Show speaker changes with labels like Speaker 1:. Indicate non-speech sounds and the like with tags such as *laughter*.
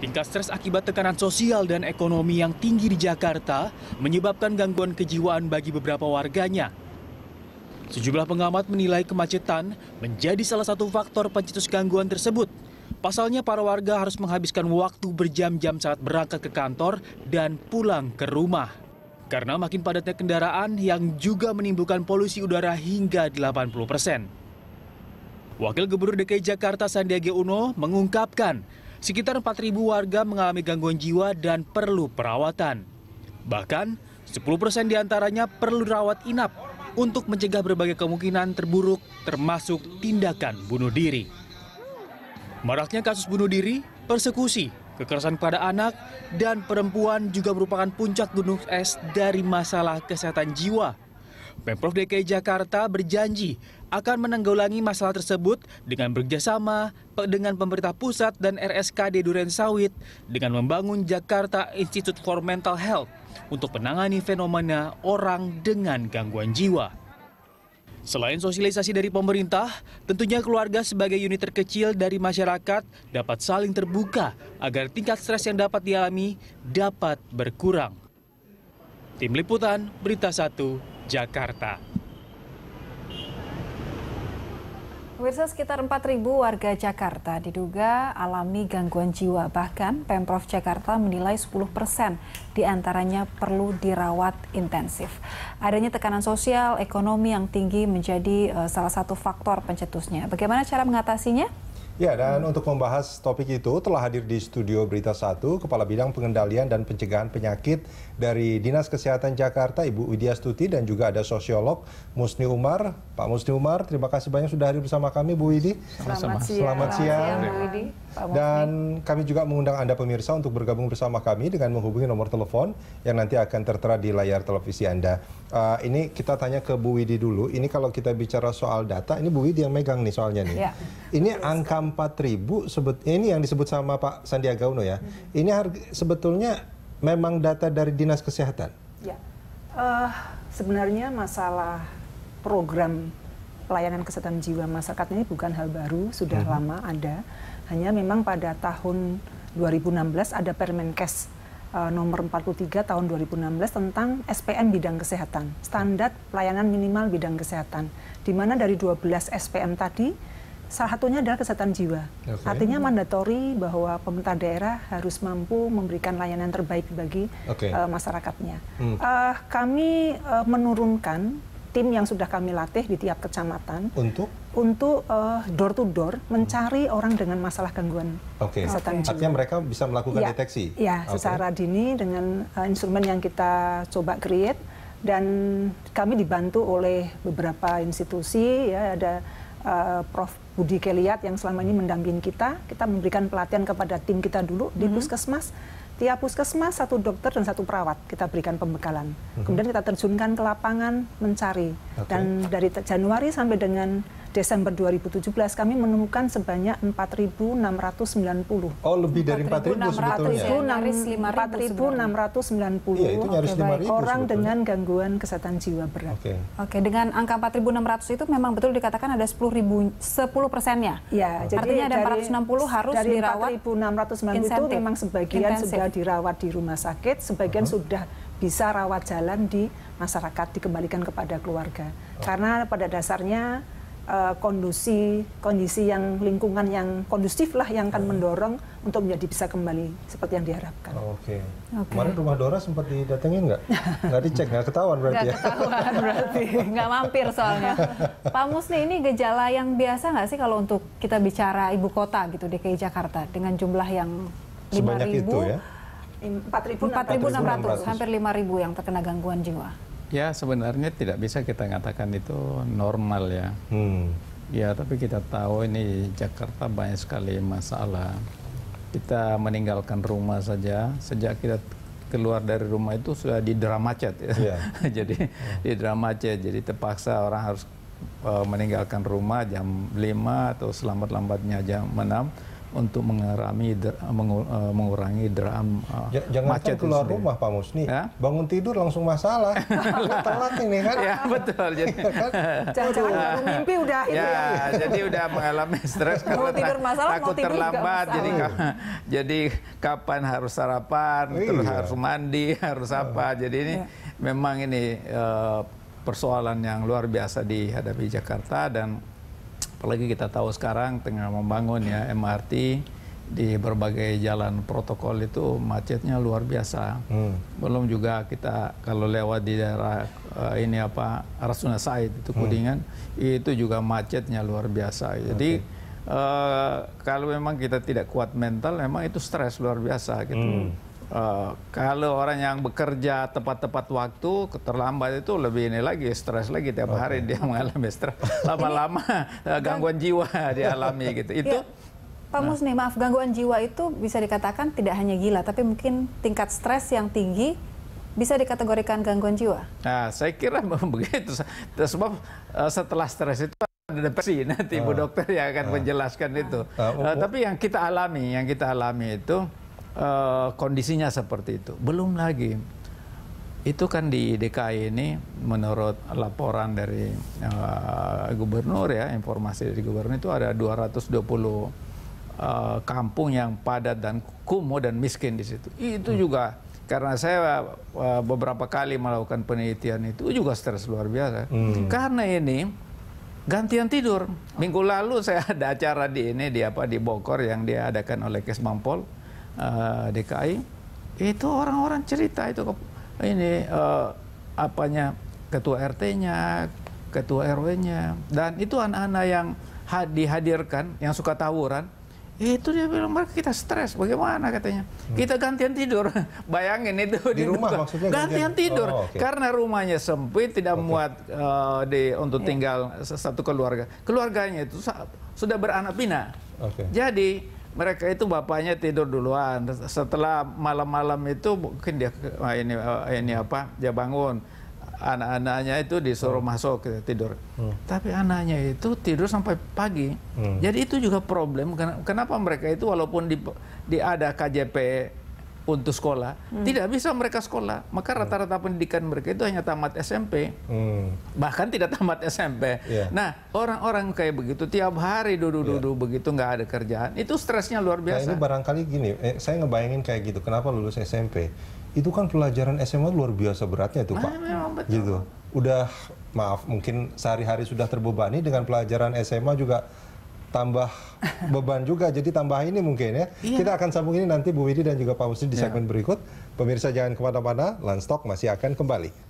Speaker 1: Tingkat stres akibat tekanan sosial dan ekonomi yang tinggi di Jakarta menyebabkan gangguan kejiwaan bagi beberapa warganya. Sejumlah pengamat menilai kemacetan menjadi salah satu faktor pencetus gangguan tersebut. Pasalnya para warga harus menghabiskan waktu berjam-jam saat berangkat ke kantor dan pulang ke rumah. Karena makin padatnya kendaraan yang juga menimbulkan polusi udara hingga 80 persen. Wakil Gubernur DKI Jakarta Sandiaga Uno mengungkapkan Sekitar 4.000 warga mengalami gangguan jiwa dan perlu perawatan. Bahkan, 10% diantaranya perlu rawat inap untuk mencegah berbagai kemungkinan terburuk termasuk tindakan bunuh diri. Maraknya kasus bunuh diri, persekusi, kekerasan pada anak, dan perempuan juga merupakan puncak gunung es dari masalah kesehatan jiwa Pemprov DKI Jakarta berjanji akan menanggulangi masalah tersebut dengan bekerjasama dengan pemerintah pusat dan RSKD Duren Sawit dengan membangun Jakarta Institute for Mental Health untuk menangani fenomena orang dengan gangguan jiwa. Selain sosialisasi dari pemerintah, tentunya keluarga sebagai unit terkecil dari masyarakat dapat saling terbuka agar tingkat stres yang dapat dialami dapat berkurang. Tim Liputan Berita 1 Jakarta.
Speaker 2: Pemirsa sekitar 4.000 warga Jakarta diduga alami gangguan jiwa. Bahkan Pemprov Jakarta menilai 10 persen diantaranya perlu dirawat intensif. Adanya tekanan sosial, ekonomi yang tinggi menjadi eh, salah satu faktor pencetusnya. Bagaimana cara mengatasinya?
Speaker 3: Ya, dan hmm. untuk membahas topik itu telah hadir di studio Berita 1 Kepala Bidang Pengendalian dan Pencegahan Penyakit dari Dinas Kesehatan Jakarta Ibu Widya Stuti dan juga ada sosiolog Musni Umar. Pak Musni Umar, terima kasih banyak sudah hadir bersama kami Bu Widi. Selamat, Selamat siang. Selamat siang, Bu
Speaker 4: Widi. Dan
Speaker 3: kami juga mengundang Anda pemirsa untuk bergabung bersama kami dengan menghubungi nomor telepon yang nanti akan tertera di layar televisi Anda. Uh, ini kita tanya ke Bu Widi dulu. Ini kalau kita bicara soal data, ini Bu Widi yang megang nih soalnya nih. Ya. Ini angka ribu sebut ini yang disebut sama Pak Sandiaga Uno ya. Hmm. Ini harga, sebetulnya memang data dari Dinas
Speaker 4: Kesehatan. Ya. Uh, sebenarnya masalah program pelayanan kesehatan jiwa masyarakat ini bukan hal baru, sudah hmm. lama ada. Hanya memang pada tahun 2016 ada Permenkes uh, nomor 43 tahun 2016 tentang SPM bidang kesehatan, standar pelayanan minimal bidang kesehatan. Di mana dari 12 SPM tadi salah satunya adalah kesehatan jiwa. Okay. Artinya mandatori bahwa pemerintah daerah harus mampu memberikan layanan terbaik bagi okay. uh, eh, masyarakatnya. Hmm. Uh, kami uh, menurunkan tim yang sudah kami latih di tiap kecamatan untuk untuk uh, door to door mencari hmm. orang dengan masalah gangguan
Speaker 3: okay. kesehatan okay. Artinya mereka bisa melakukan ya, deteksi. Ya, okay. secara
Speaker 4: dini dengan uh, instrumen yang kita coba create dan kami dibantu oleh beberapa institusi ya ada uh, Prof Budi Keliat yang selama ini mendampingi kita. Kita memberikan pelatihan kepada tim kita dulu -hmm. di mhm. puskesmas tiap puskesmas satu dokter dan satu perawat kita berikan pembekalan. Mm -hmm. Kemudian kita terjunkan ke lapangan mencari okay. dan dari Januari sampai dengan Desember 2017 kami menemukan sebanyak 4.690.
Speaker 3: Oh, lebih dari 4.000 sebetulnya.
Speaker 4: 4.690 ya? Iya itu
Speaker 3: nyaris okay, 5.000 orang sebetulnya.
Speaker 2: dengan gangguan kesehatan jiwa berat. Oke. Okay. Oke, okay, dengan angka 4.600 itu memang betul dikatakan ada 10 ribu, 10 persennya. Ya, jadi artinya ada 460 dari, harus dari dirawat.
Speaker 4: Dari 4.690 itu memang sebagian intensive. sudah dirawat di rumah sakit, sebagian uh -huh. sudah bisa rawat jalan di masyarakat dikembalikan kepada keluarga. Oh. Karena pada dasarnya uh, eh, kondisi kondisi yang lingkungan yang kondusif lah yang akan hmm. mendorong untuk menjadi bisa kembali seperti yang diharapkan.
Speaker 3: Oh, Oke. Okay. Okay. Kemarin rumah Dora sempat didatengin nggak? *laughs* Nggak dicek, nggak ketahuan berarti. Nggak ya?
Speaker 4: ketahuan berarti,
Speaker 2: nggak mampir soalnya. Pak Musni ini gejala yang biasa nggak sih kalau untuk kita bicara ibu kota gitu DKI Jakarta dengan jumlah yang 5.000 Sebanyak ribu, itu ya? 4.600 hampir 5.000 yang terkena gangguan jiwa.
Speaker 5: Ya sebenarnya tidak bisa kita katakan itu normal ya. Hmm. Ya tapi kita tahu ini Jakarta banyak sekali masalah. Kita meninggalkan rumah saja sejak kita keluar dari rumah itu sudah di macet ya. Yeah. *laughs* jadi di macet jadi terpaksa orang harus uh, meninggalkan rumah jam 5 atau selambat-lambatnya jam 6 untuk mengerami eh, mengurangi deram eh, Jangan macet kan keluar rumah Pak Musni, ya? bangun tidur langsung masalah. *laughs* telat ini kan. Ya betul. Jadi iya, kan? *laughs* jangan jangan mimpi udah ya, ya. jadi udah mengalami stres kalau tidur masalah, takut terlambat jadi *laughs* jadi kapan harus sarapan, iya. terus harus mandi, harus apa. Iya. Jadi ini ya. memang ini uh, persoalan yang luar biasa dihadapi Jakarta dan Apalagi kita tahu sekarang tengah membangun ya MRT di berbagai jalan protokol itu macetnya luar biasa. Hmm. Belum juga kita kalau lewat di daerah uh, ini apa Rasuna Said itu Kuningan hmm. itu juga macetnya luar biasa. Jadi okay. uh, eh, kalau memang kita tidak kuat mental memang itu stres luar biasa gitu. Hmm Eh, kalau orang yang bekerja tepat-tepat waktu, terlambat itu lebih ini lagi, stres lagi tiap okay. hari dia *laughs* mengalami stres. Lama-lama *laughs* eh, gangguan jiwa dialami gitu. Itu ya.
Speaker 2: Pak nah. Musni, maaf, gangguan jiwa itu bisa dikatakan tidak hanya gila, tapi mungkin tingkat stres yang tinggi bisa dikategorikan gangguan jiwa?
Speaker 5: Nah, saya kira *laughs* begitu. Sebab eh, setelah stres itu ada depresi nanti uh, Bu ah. Dokter yang akan uh, menjelaskan uh, itu. uh, Tapi yang kita alami, yang kita alami itu Eh, kondisinya seperti itu. Belum lagi itu kan di DKI ini menurut laporan dari uh, gubernur ya informasi dari gubernur itu ada 220 uh, eh, kampung yang padat dan kumuh dan miskin di situ itu hmm. juga karena saya uh, beberapa kali melakukan penelitian itu juga stres luar biasa hmm. karena ini gantian tidur minggu lalu saya ada acara di ini di apa di Bogor yang diadakan oleh Kesmampol. Eh, DKI itu orang-orang cerita itu ke, ini uh, apanya ketua RT-nya, ketua RW-nya dan itu anak-anak yang had, dihadirkan yang suka tawuran itu dia bilang mereka kita stres bagaimana katanya hmm. kita gantian tidur *laughs* bayangin itu di, rumah maksudnya gantian, gantian tidur oh, okay. karena rumahnya sempit tidak okay. muat uh, di untuk yeah. tinggal satu keluarga keluarganya itu sudah beranak pinak okay. jadi mereka itu bapaknya tidur duluan. Setelah malam-malam itu mungkin dia ah, ini ah, ini apa dia bangun. Anak-anaknya itu disuruh hmm. masuk gitu, tidur. Hmm. Tapi anaknya itu tidur sampai pagi. Hmm. Jadi itu juga problem. Kenapa mereka itu walaupun di, di ada KJP untuk sekolah hmm. tidak bisa mereka sekolah maka rata-rata pendidikan mereka itu hanya tamat SMP hmm. bahkan tidak tamat SMP yeah. nah orang-orang kayak begitu tiap hari duduk-duduk yeah. begitu nggak ada kerjaan itu stresnya luar biasa nah, ini
Speaker 3: barangkali gini eh, saya ngebayangin kayak gitu kenapa lulus SMP itu kan pelajaran SMA luar biasa beratnya tuh nah, pak memang betul. gitu udah maaf mungkin sehari-hari sudah terbebani dengan pelajaran SMA juga tambah beban juga jadi tambah ini mungkin ya iya. kita akan sambung ini nanti Bu Widi dan juga Pak Musli di iya. segmen iya. berikut pemirsa jangan kemana-mana Landstock masih akan kembali